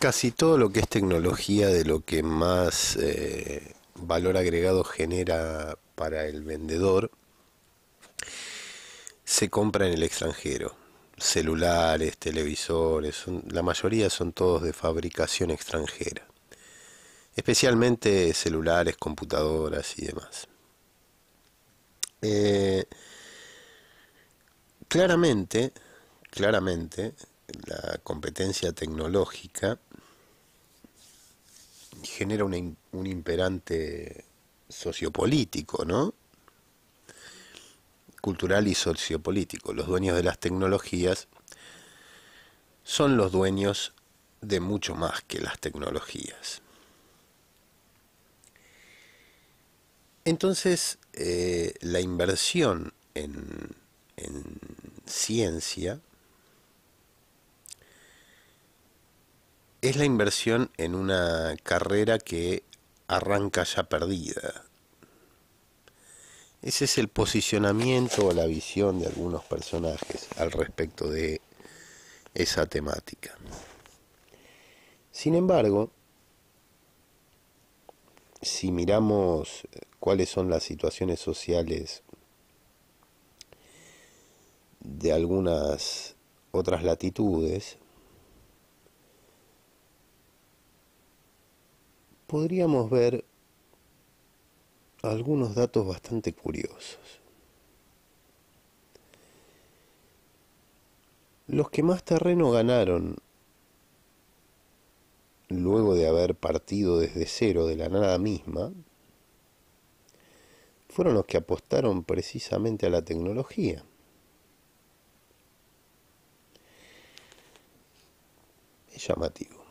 casi todo lo que es tecnología, de lo que más eh, valor agregado genera para el vendedor, se compra en el extranjero. Celulares, televisores, la mayoría son todos de fabricación extranjera. Especialmente celulares, computadoras y demás. Eh, claramente, claramente, la competencia tecnológica genera un, imperante sociopolítico, ¿no? Cultural y sociopolítico. Los dueños de las tecnologías son los dueños de mucho más que las tecnologías. Entonces, eh, la inversión en ciencia es la inversión en una carrera que arranca ya perdida. Ese es el posicionamiento o la visión de algunos personajes al respecto de esa temática. Sin embargo, si miramos cuáles son las situaciones sociales de algunas otras latitudes, podríamos ver algunos datos bastante curiosos. Los que más terreno ganaron luego de haber partido desde cero de la nada misma, fueron los que apostaron precisamente a la tecnología. Es llamativo.